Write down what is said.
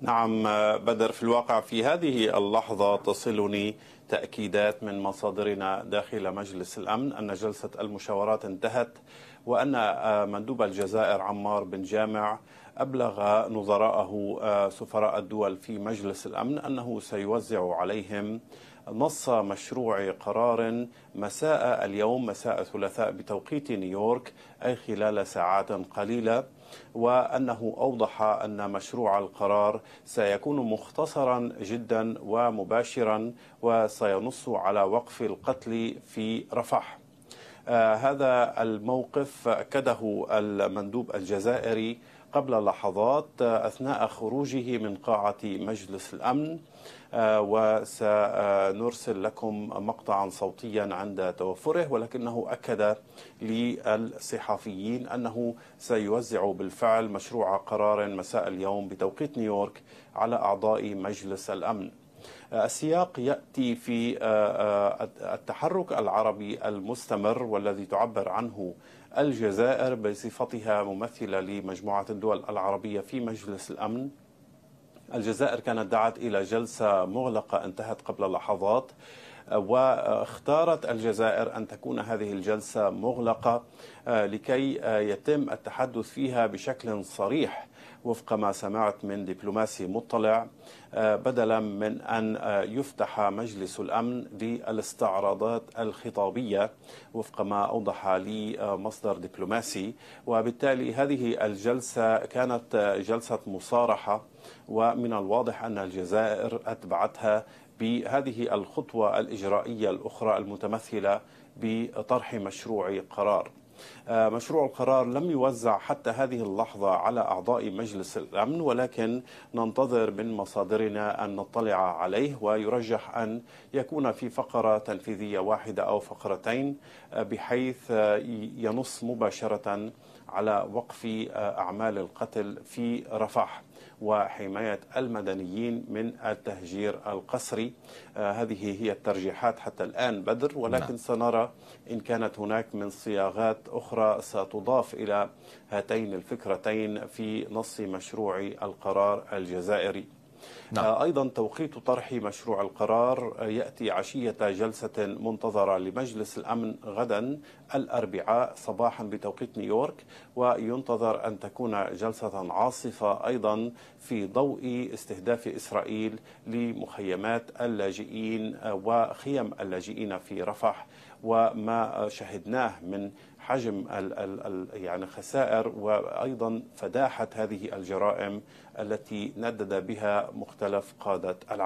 نعم آه، بدر في الواقع في هذه اللحظة تصلني تأكيدات من مصادرنا داخل مجلس الأمن أن جلسة المشاورات انتهت وأن آه، مندوب الجزائر عمار بن جامع أبلغ نظراءه آه، سفراء الدول في مجلس الأمن أنه سيوزع عليهم نص مشروع قرار مساء اليوم مساء الثلاثاء بتوقيت نيويورك أي خلال ساعات قليلة وأنه أوضح أن مشروع القرار سيكون مختصرا جدا ومباشرا وس سينص على وقف القتل في رفح آه، هذا الموقف أكده المندوب الجزائري قبل لحظات آه، أثناء خروجه من قاعة مجلس الأمن آه، وسنرسل لكم مقطعا صوتيا عند توفره ولكنه أكد للصحفيين أنه سيوزع بالفعل مشروع قرار مساء اليوم بتوقيت نيويورك على أعضاء مجلس الأمن السياق يأتي في آه، آه، التحرك العربي المستمر والذي تعبر عنه الجزائر بصفتها ممثلة لمجموعة الدول العربية في مجلس الأمن الجزائر كانت دعت إلى جلسة مغلقة انتهت قبل لحظات واختارت الجزائر أن تكون هذه الجلسة مغلقة آه، لكي آه، يتم التحدث فيها بشكل صريح وفق ما سمعت من دبلوماسي مطلع آه، بدلا من أن يفتح مجلس الأمن للاستعراضات الخطابية وفق ما أوضح لي مصدر دبلوماسي وبالتالي هذه الجلسة كانت جلسة مصارحة ومن الواضح أن الجزائر أتبعتها بهذه الخطوة الإجرائية الأخرى المتمثلة بطرح مشروع قرار آه، مشروع القرار لم يوزع حتى هذه اللحظة على أعضاء مجلس الأمن ولكن ننتظر من مصادرنا أن نطلع عليه ويرجح أن يكون في فقرة تنفيذية واحدة أو فقرتين آه، بحيث آه، ينص مباشرة على وقف آه، أعمال القتل في رفح وحماية المدنيين من التهجير القسري آه، هذه هي الترجيحات حتى الآن بدر ولكن نعم. سنرى إن كانت هناك من صياغات أخرى ستضاف إلى هاتين الفكرتين في نص مشروع القرار الجزائري نعم. آه، أيضا توقيت طرح مشروع القرار آه، يأتي عشية جلسة منتظرة لمجلس الأمن غدا الأربعاء صباحا بتوقيت نيويورك وينتظر أن تكون جلسة عاصفة أيضا في ضوء استهداف إسرائيل لمخيمات اللاجئين آه، وخيم اللاجئين في رفح وما شهدناه من حجم ال ال يعني خسائر وايضا فداحه هذه الجرائم التي ندد بها مختلف قادة العالم